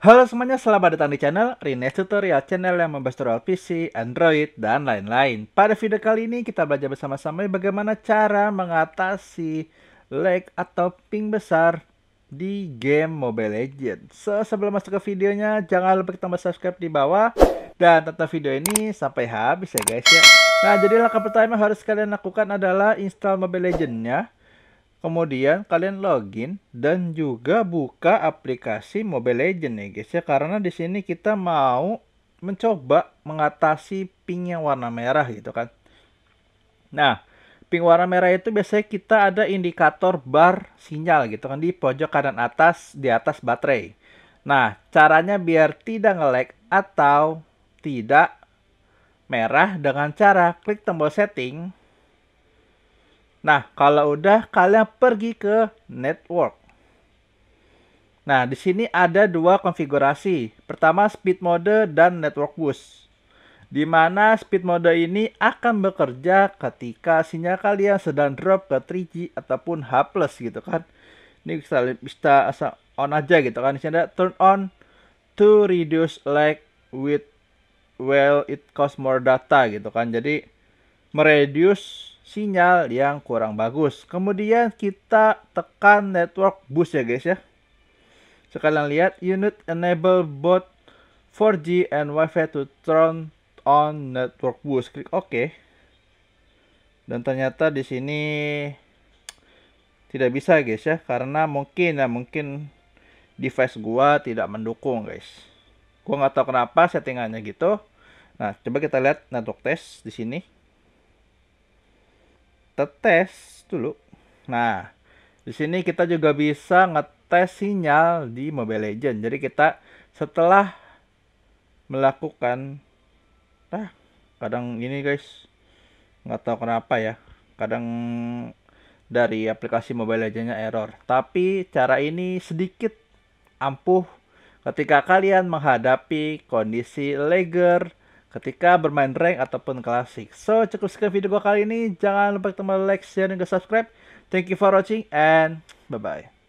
Halo semuanya, selamat datang di channel Rines Tutorial, channel yang membahas tutorial PC, Android, dan lain-lain. Pada video kali ini kita belajar bersama-sama bagaimana cara mengatasi lag atau ping besar di game Mobile Legends. So, sebelum masuk ke videonya, jangan lupa kita subscribe di bawah dan tonton video ini sampai habis ya guys ya. Nah, jadi langkah pertama yang harus kalian lakukan adalah install Mobile Legends-nya kemudian kalian login dan juga buka aplikasi Mobile Legend ya guys ya karena di sini kita mau mencoba mengatasi ping yang warna merah gitu kan. Nah, ping warna merah itu biasanya kita ada indikator bar sinyal gitu kan di pojok kanan atas di atas baterai. Nah, caranya biar tidak nge-lag atau tidak merah dengan cara klik tombol setting Nah, kalau udah kalian pergi ke network. Nah, di sini ada dua konfigurasi. Pertama speed mode dan network boost. Di mana speed mode ini akan bekerja ketika sinyal kalian sedang drop ke 3G ataupun H+ gitu kan. Ini bisa bisa on aja gitu kan. Di sini ada turn on to reduce lag with well it cost more data gitu kan. Jadi mereduce sinyal yang kurang bagus. Kemudian kita tekan network Boost ya guys ya. Sekarang lihat unit enable both 4G and Wi-Fi to turn on network Boost. Klik OK. Dan ternyata di sini tidak bisa guys ya karena mungkin ya mungkin device gua tidak mendukung guys. Gua nggak tahu kenapa settingannya gitu. Nah, coba kita lihat network test di sini kita tes dulu. Nah, di sini kita juga bisa ngetes sinyal di Mobile Legend. Jadi kita setelah melakukan ah, kadang ini guys nggak tahu kenapa ya. Kadang dari aplikasi Mobile Legendnya error. Tapi cara ini sedikit ampuh ketika kalian menghadapi kondisi lagger ketika bermain rank ataupun klasik. So, cukup sekian video gue kali ini. Jangan lupa tombol like, share, dan subscribe. Thank you for watching and bye-bye.